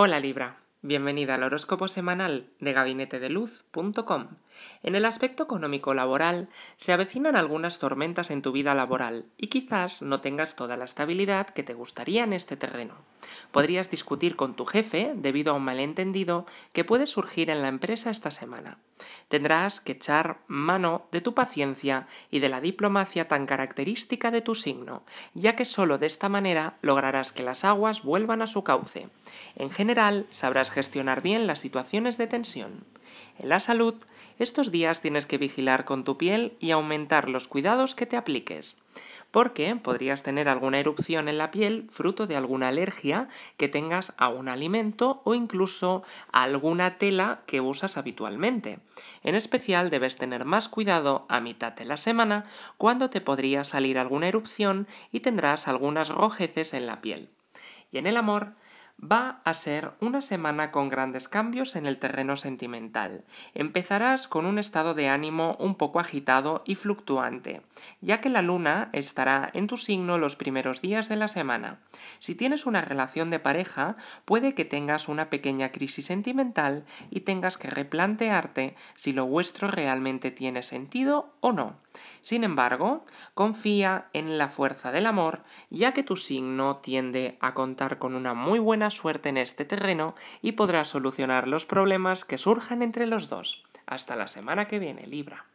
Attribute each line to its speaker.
Speaker 1: Hola Libra, bienvenida al horóscopo semanal de gabinetedeluz.com. En el aspecto económico-laboral, se avecinan algunas tormentas en tu vida laboral y quizás no tengas toda la estabilidad que te gustaría en este terreno. Podrías discutir con tu jefe debido a un malentendido que puede surgir en la empresa esta semana. Tendrás que echar mano de tu paciencia y de la diplomacia tan característica de tu signo, ya que solo de esta manera lograrás que las aguas vuelvan a su cauce. En general, sabrás gestionar bien las situaciones de tensión. En la salud, estos días tienes que vigilar con tu piel y aumentar los cuidados que te apliques, porque podrías tener alguna erupción en la piel fruto de alguna alergia que tengas a un alimento o incluso a alguna tela que usas habitualmente. En especial debes tener más cuidado a mitad de la semana cuando te podría salir alguna erupción y tendrás algunas rojeces en la piel. Y en el amor, Va a ser una semana con grandes cambios en el terreno sentimental. Empezarás con un estado de ánimo un poco agitado y fluctuante, ya que la luna estará en tu signo los primeros días de la semana. Si tienes una relación de pareja, puede que tengas una pequeña crisis sentimental y tengas que replantearte si lo vuestro realmente tiene sentido o no. Sin embargo, confía en la fuerza del amor, ya que tu signo tiende a contar con una muy buena suerte en este terreno y podrás solucionar los problemas que surjan entre los dos. Hasta la semana que viene, Libra.